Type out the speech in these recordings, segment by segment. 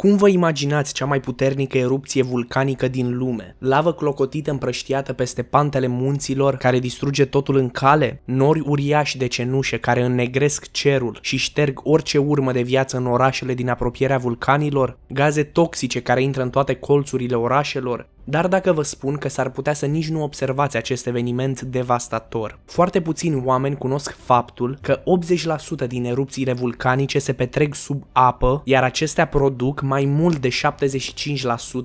Cum vă imaginați cea mai puternică erupție vulcanică din lume? Lavă clocotită împrăștiată peste pantele munților care distruge totul în cale? Nori uriași de cenușe care înnegresc cerul și șterg orice urmă de viață în orașele din apropierea vulcanilor? Gaze toxice care intră în toate colțurile orașelor? Dar dacă vă spun că s-ar putea să nici nu observați acest eveniment devastator, foarte puțini oameni cunosc faptul că 80% din erupțiile vulcanice se petrec sub apă, iar acestea produc mai mult de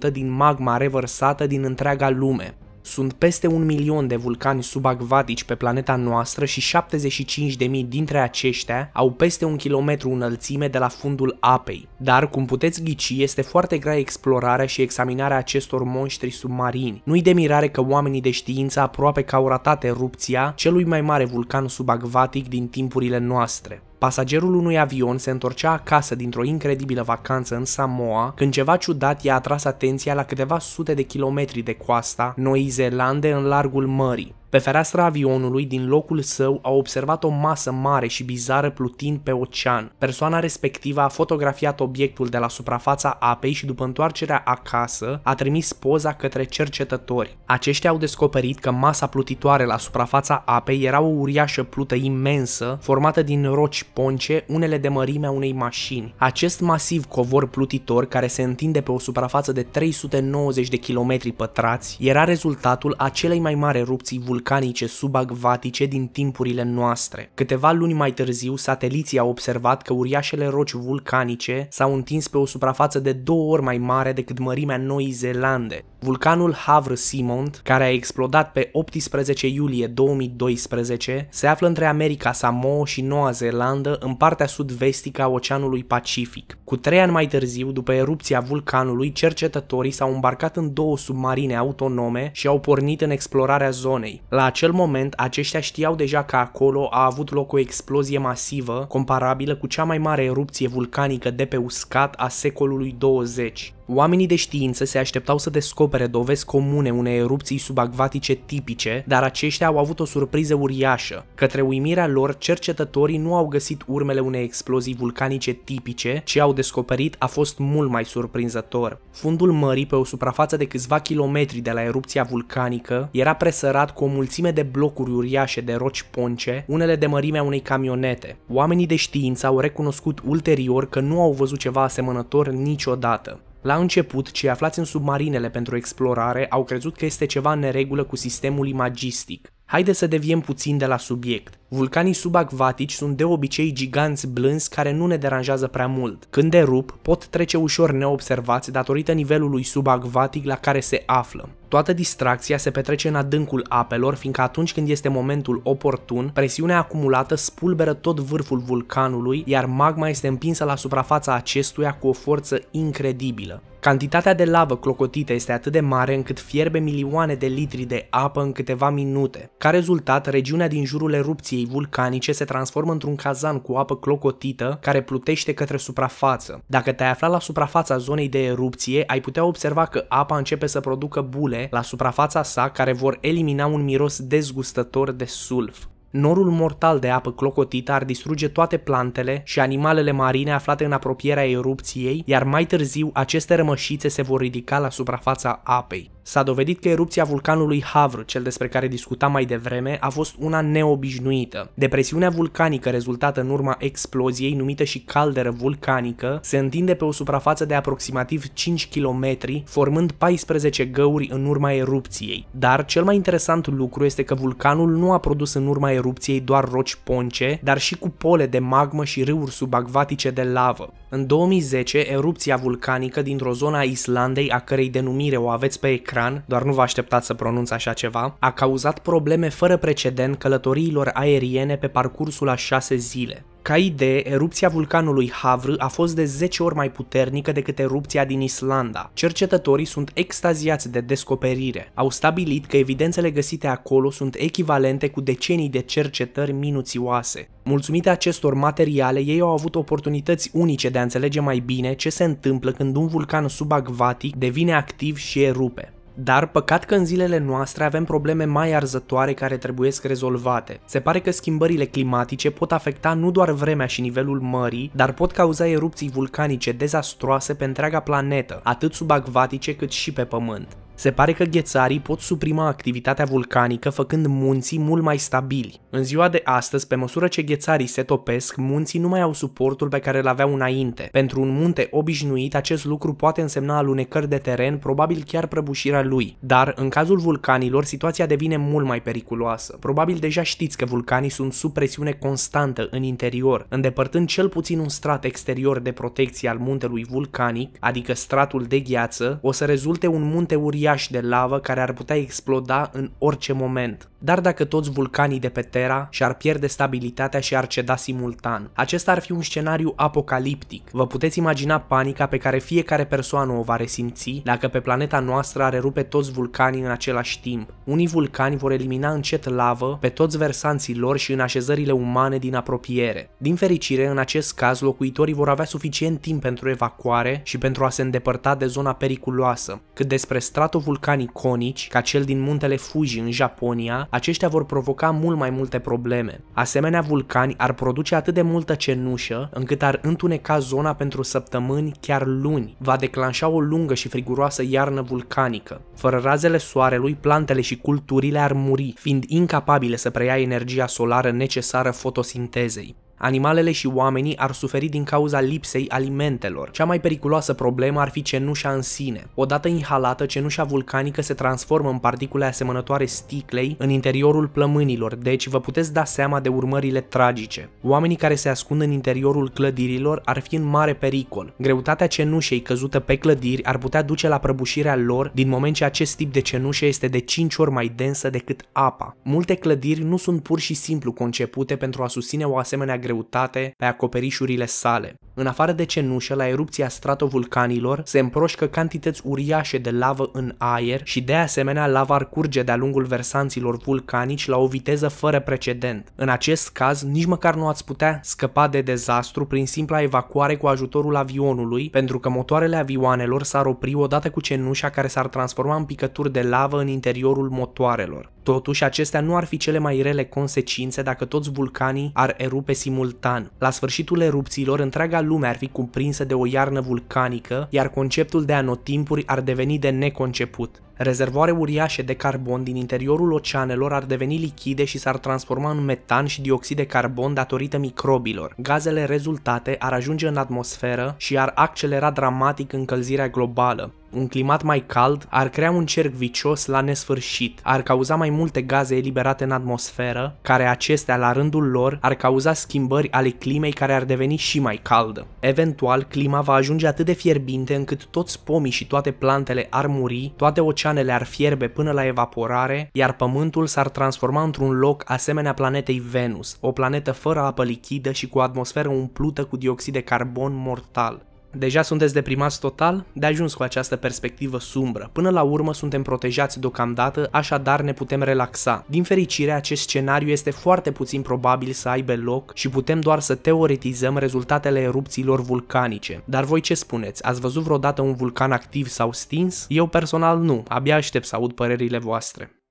75% din magma revărsată din întreaga lume. Sunt peste un milion de vulcani subacvatici pe planeta noastră și 75.000 dintre aceștia au peste un kilometru înălțime de la fundul apei. Dar, cum puteți ghici, este foarte grea explorarea și examinarea acestor monștri submarini. Nu-i de mirare că oamenii de știință aproape că au ratat erupția celui mai mare vulcan subacvatic din timpurile noastre. Pasagerul unui avion se întorcea acasă dintr-o incredibilă vacanță în Samoa când ceva ciudat i-a atras atenția la câteva sute de kilometri de coasta Noii Zeelande în largul mării. Pe fereastra avionului din locul său a observat o masă mare și bizară plutind pe ocean. Persoana respectivă a fotografiat obiectul de la suprafața apei și după întoarcerea acasă a trimis poza către cercetători. Aceștia au descoperit că masa plutitoare la suprafața apei era o uriașă plută imensă, formată din roci ponce, unele de mărimea unei mașini. Acest masiv covor plutitor, care se întinde pe o suprafață de 390 de kilometri pătrați, era rezultatul acelei mai mari erupții vulcanice vulcanice subacvatice din timpurile noastre. Câteva luni mai târziu, sateliții au observat că uriașele roci vulcanice s-au întins pe o suprafață de două ori mai mare decât mărimea Noii Zeelande, Vulcanul Havre-Simond, care a explodat pe 18 iulie 2012, se află între America Samoa și Noua Zeelandă în partea sud-vestică a Oceanului Pacific. Cu trei ani mai târziu, după erupția vulcanului, cercetătorii s-au îmbarcat în două submarine autonome și au pornit în explorarea zonei. La acel moment, aceștia știau deja că acolo a avut loc o explozie masivă, comparabilă cu cea mai mare erupție vulcanică de pe uscat a secolului 20. Oamenii de știință se așteptau să descopere dovezi comune unei erupții subacvatice tipice, dar aceștia au avut o surpriză uriașă. Către uimirea lor, cercetătorii nu au găsit urmele unei explozii vulcanice tipice, ce au descoperit a fost mult mai surprinzător. Fundul mării, pe o suprafață de câțiva kilometri de la erupția vulcanică, era presărat cu o mulțime de blocuri uriașe de roci ponce, unele de mărimea unei camionete. Oamenii de știință au recunoscut ulterior că nu au văzut ceva asemănător niciodată. La început, cei aflați în submarinele pentru explorare au crezut că este ceva în neregulă cu sistemul imagistic. Haide să deviem puțin de la subiect. Vulcanii subacvatici sunt de obicei giganți blânzi care nu ne deranjează prea mult. Când derup, pot trece ușor neobservați datorită nivelului subacvatic la care se află. Toată distracția se petrece în adâncul apelor, fiindcă atunci când este momentul oportun, presiunea acumulată spulberă tot vârful vulcanului, iar magma este împinsă la suprafața acestuia cu o forță incredibilă. Cantitatea de lavă clocotită este atât de mare încât fierbe milioane de litri de apă în câteva minute. Ca rezultat, regiunea din jurul erupției vulcanice se transformă într-un cazan cu apă clocotită care plutește către suprafață. Dacă te-ai afla la suprafața zonei de erupție, ai putea observa că apa începe să producă bule molecule la suprafața sa care vor elimina un miros dezgustător de sulf. Norul mortal de apă clocotită ar distruge toate plantele și animalele marine aflate în apropierea erupției, iar mai târziu aceste rămășițe se vor ridica la suprafața apei. S-a dovedit că erupția vulcanului Havr, cel despre care discutam mai devreme, a fost una neobișnuită. Depresiunea vulcanică rezultată în urma exploziei, numită și calderă vulcanică, se întinde pe o suprafață de aproximativ 5 km, formând 14 găuri în urma erupției. Dar cel mai interesant lucru este că vulcanul nu a produs în urma erupției doar roci ponce, dar și cupole de magmă și râuri subacvatice de lavă. În 2010, erupția vulcanică dintr-o zonă a Islandei, a cărei denumire o aveți pe ecran, doar nu vă așteptați să pronunț așa ceva, a cauzat probleme fără precedent călătoriilor aeriene pe parcursul a șase zile. Ca idee, erupția vulcanului Havr a fost de 10 ori mai puternică decât erupția din Islanda. Cercetătorii sunt extaziați de descoperire. Au stabilit că evidențele găsite acolo sunt echivalente cu decenii de cercetări minuțioase. Mulțumite acestor materiale, ei au avut oportunități unice de a înțelege mai bine ce se întâmplă când un vulcan subacvatic devine activ și erupe. Dar păcat că în zilele noastre avem probleme mai arzătoare care trebuie rezolvate. Se pare că schimbările climatice pot afecta nu doar vremea și nivelul mării, dar pot cauza erupții vulcanice dezastroase pe întreaga planetă, atât subacvatice cât și pe pământ. Se pare că ghețarii pot suprima activitatea vulcanică făcând munții mult mai stabili. În ziua de astăzi, pe măsură ce ghețarii se topesc, munții nu mai au suportul pe care îl aveau înainte. Pentru un munte obișnuit, acest lucru poate însemna alunecări de teren, probabil chiar prăbușirea lui. Dar, în cazul vulcanilor, situația devine mult mai periculoasă. Probabil deja știți că vulcanii sunt sub presiune constantă în interior, îndepărtând cel puțin un strat exterior de protecție al muntelui vulcanic, adică stratul de gheață, o să rezulte un munte uriaș uriaș de lavă care ar putea exploda în orice moment. Dar dacă toți vulcanii de pe Terra și-ar pierde stabilitatea și ar ceda simultan, acesta ar fi un scenariu apocaliptic. Vă puteți imagina panica pe care fiecare persoană o va resimți dacă pe planeta noastră ar rupe toți vulcanii în același timp. Unii vulcani vor elimina încet lavă pe toți versanții lor și în așezările umane din apropiere. Din fericire, în acest caz, locuitorii vor avea suficient timp pentru evacuare și pentru a se îndepărta de zona periculoasă. Cât despre strat stratovulcani iconici, ca cel din muntele Fuji în Japonia, aceștia vor provoca mult mai multe probleme. Asemenea vulcani ar produce atât de multă cenușă, încât ar întuneca zona pentru săptămâni, chiar luni. Va declanșa o lungă și friguroasă iarnă vulcanică. Fără razele soarelui, plantele și culturile ar muri, fiind incapabile să preia energia solară necesară fotosintezei. Animalele și oamenii ar suferi din cauza lipsei alimentelor. Cea mai periculoasă problemă ar fi cenușa în sine. Odată inhalată, cenușa vulcanică se transformă în particule asemănătoare sticlei în interiorul plămânilor, deci vă puteți da seama de urmările tragice. Oamenii care se ascund în interiorul clădirilor ar fi în mare pericol. Greutatea cenușei căzută pe clădiri ar putea duce la prăbușirea lor din moment ce acest tip de cenușă este de 5 ori mai densă decât apa. Multe clădiri nu sunt pur și simplu concepute pentru a susține o asemenea greutate greutate pe acoperișurile sale. În afară de cenușă, la erupția stratovulcanilor se împroșcă cantități uriașe de lavă în aer și de asemenea lava ar curge de-a lungul versanților vulcanici la o viteză fără precedent. În acest caz, nici măcar nu ați putea scăpa de dezastru prin simpla evacuare cu ajutorul avionului, pentru că motoarele avioanelor s-ar opri odată cu cenușa care s-ar transforma în picături de lavă în interiorul motoarelor. Totuși, acestea nu ar fi cele mai rele consecințe dacă toți vulcanii ar erupe simultan. La sfârșitul erupțiilor, întreaga lume ar fi cuprinsă de o iarnă vulcanică, iar conceptul de anotimpuri ar deveni de neconceput. Rezervoare uriașe de carbon din interiorul oceanelor ar deveni lichide și s-ar transforma în metan și dioxid de carbon datorită microbilor. Gazele rezultate ar ajunge în atmosferă și ar accelera dramatic încălzirea globală. Un climat mai cald ar crea un cerc vicios la nesfârșit, ar cauza mai multe gaze eliberate în atmosferă, care acestea la rândul lor ar cauza schimbări ale climei care ar deveni și mai caldă. Eventual, clima va ajunge atât de fierbinte încât toți pomii și toate plantele ar muri, toate oceanele oceanele ar fierbe până la evaporare, iar Pământul s-ar transforma într-un loc asemenea planetei Venus, o planetă fără apă lichidă și cu atmosferă umplută cu dioxid de carbon mortal. Deja sunteți deprimați total? De ajuns cu această perspectivă sumbră. Până la urmă suntem protejați deocamdată, așadar ne putem relaxa. Din fericire, acest scenariu este foarte puțin probabil să aibă loc și putem doar să teoretizăm rezultatele erupțiilor vulcanice. Dar voi ce spuneți? Ați văzut vreodată un vulcan activ sau stins? Eu personal nu, abia aștept să aud părerile voastre.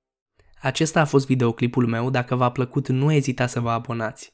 Acesta a fost videoclipul meu, dacă v-a plăcut nu ezita să vă abonați.